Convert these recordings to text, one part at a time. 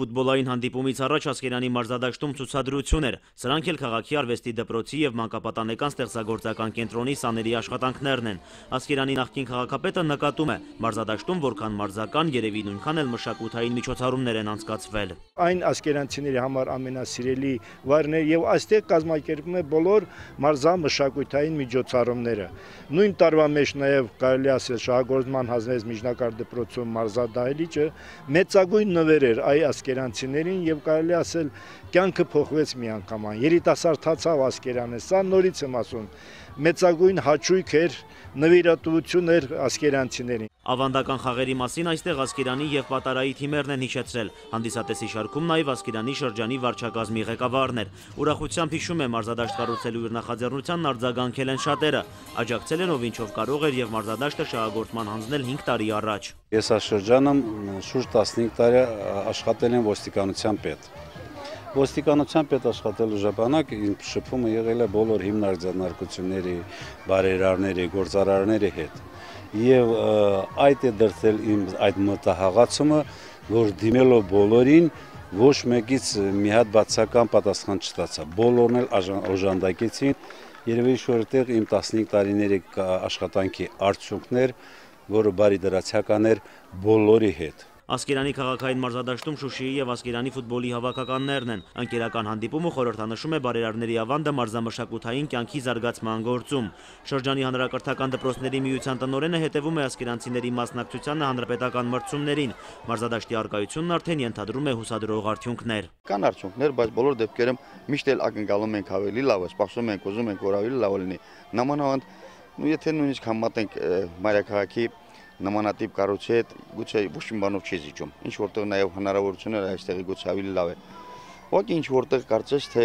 Ֆուտբոլային հանդիպումից առաջ Ասկերյանի մարզադաշտում ցուցադրություն էր։ Սրանք էլ քաղաքի արվեստի դպրոցի եւ մանկապատանեկան ստեղծագործական կենտրոնի սաների աշխատանքներն են։ Ասկերյանի նախկին քաղաքապետը նկատում է, մարզադաշտում որքան մարզական երևի նույնքան էլ մշակութային միջոցառումներ են անցկացվել։ Այն ասկերանցիների համար ամենասիրելի վայրն է եւ այստեղ կազմակերպվում է բոլոր մարզամշակութային միջոցառումները։ Նույն տարվա մեջ նաեւ կարելի ասել շահագործման հանձնեց միջնակարգ դպրոցում մարզադահելիճը մեծագույն նվեր էր այ ասկերան ասկերանցիներին եւ կարելի ասել կյանքը փոխվեց միանգամայն։ Երիտասարդացավ ասկերանը, սա նորից եմ ասում, մեծագույն հաճույք էր, նվիրատվություն էր ասկերանցիներին։ Ավանդական խաղերի մասին այստեղ ասկերանի եւ պատարայի թիմերն են հիշեցրել։ Հանդիսատեսի շարքում նաեւ ասկերանի շրջանի վարչակազմի ղեկավարն էր։ Ուրախությամբ հիշում է մարզադաշտ կառուցելու իր նախաձեռնությանն արձագանքել են շատերը, աջակցել են ով ինչով կարող էր եւ մարզադաշտը շահագործման հանձնել 5 տարի առաջ։ Ես այս շրջանում շուրջ 15 տարի աշխատել եմ ոստիկանության պետ։ Ոստիկանության պետ աշխատելու ժամանակ ինձ շփումը եղել է բոլոր հիմնարձանարկությունների, բարերարների, գործարարների հետ։ Եվ այդ է դրսել իմ այդ մտահաղացումը, որ դիմելով բոլորին ոչ մեկից մի հատ բացական պատասխան չտացա։ Բոլորն էլ օժանդակեցին։ Երևի շորտեղ իմ 15 տարիների աշխատանքի արդյունքներ որը բարի դրացիական էր բոլորի հետ։ Ասկերանի քաղաքային մարզադաշտում Շուշիի եւ Ասկերանի ֆուտբոլի հավաքականներն են։ Անկերական հանդիպումը խորհրդանշում է բարերարների ավանդը մարզամշակութային կյանքի զարգացման գործում։ Շրջանի հանրակրթական դպրոցների միության տնօրենը հետևում է ասկերանցիների մասնակցությանը հանրապետական մրցումներին։ Մարզադաշտի արկայությունն արդեն ենթադրում է հուսադրող արդյունքներ։ Կան արդյունքներ, բայց բոլոր դեպքերում միշտ էլ ակնկալում ենք ավելի լավը, սպասում ենք, ուզում ենք, որ ավելի լավը լինի։ Նամանավանդ Ու եթե նույնիսկ համատենք մայրաքաղաքի նմանատիպ կառույցի հետ, գուցե ոչ մի բանով չի զիջում։ Ինչ որտեղ նաև հնարավորությունները այստեղի գուցե ավելի լավ է։ Ոքի ինչ որտեղ կարծես թե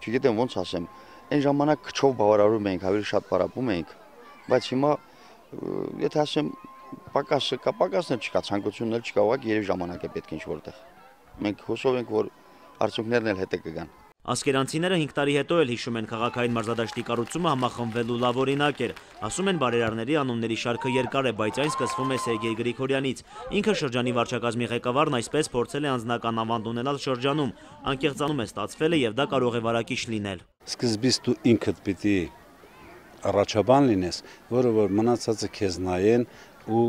չգիտեմ ոնց ասեմ, այն ժամանակ քչով բավարարում էինք, ավելի շատ պարապում էինք, բայց հիմա եթե ասեմ պակասը կա, պակասն էլ չկա, ցանկությունն էլ չկա, ուղղակի երեք ժամանակ է պետք ինչ որտեղ։ Մենք հուսով ենք, որ արդյունքներն էլ հետը կգան։ Ասկերանցիները 5 տարի հետո էլ հիշում են քաղաքային մարզադաշտի կառուցումը համախմբվելու լավ օրինակ էր։ Ասում են բարերարների անունների շարքը երկար է, բայց այն սկսվում է Սերգեյ Գրիգորյանից։ Ինքը շրջանի վարչակազմի ղեկավարն այսպես փորձել է անձնական ավանդ ունենալ շրջանում։ Անկեղծանում է ստացվել է եւ դա կարող է վարակիչ լինել։ Սկզբից դու ինքդ պիտի առաջաբան լինես, որը որ մնացածը քեզ նայեն ու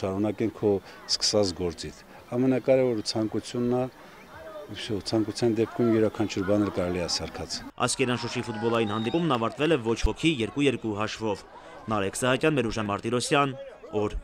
շարունակեն քո սկսած գործիդ։ Ամենակարևորը ցանկությունն է, Всё, ցանկության դեպքում յուրաքանչյուր բաներ կարելի է սարքած։ Ասկերան Շուշի ֆուտբոլային հանդիպումն ավարտվել է ոչ ոքի 2-2 հաշվով։ Նարեկ Սահակյան, Մերուժան Մարտիրոսյան, օր